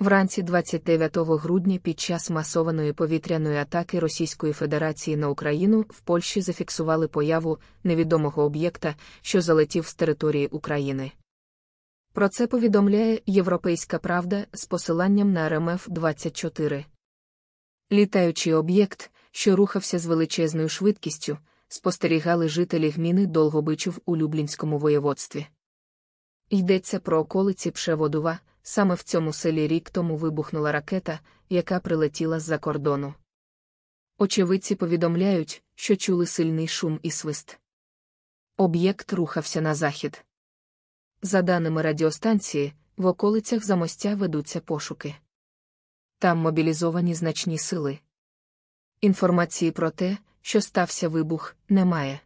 Вранці 29 грудня під час масованої повітряної атаки Російської Федерації на Україну в Польщі зафіксували появу невідомого об'єкта, що залетів з території України. Про це повідомляє Європейська Правда з посиланням на РМФ 24. Літаючий об'єкт, що рухався з величезною швидкістю, спостерігали жителі гміни Долгобичів у Люблінському воєводстві. Йдеться про околиці Пшеводова саме в цьому селі рік тому вибухнула ракета, яка прилетіла з-за кордону. Очевидці повідомляють, що чули сильний шум і свист. Об'єкт рухався на захід. За даними радіостанції, в околицях за мостя ведуться пошуки. Там мобілізовані значні сили. Інформації про те, що стався вибух, немає.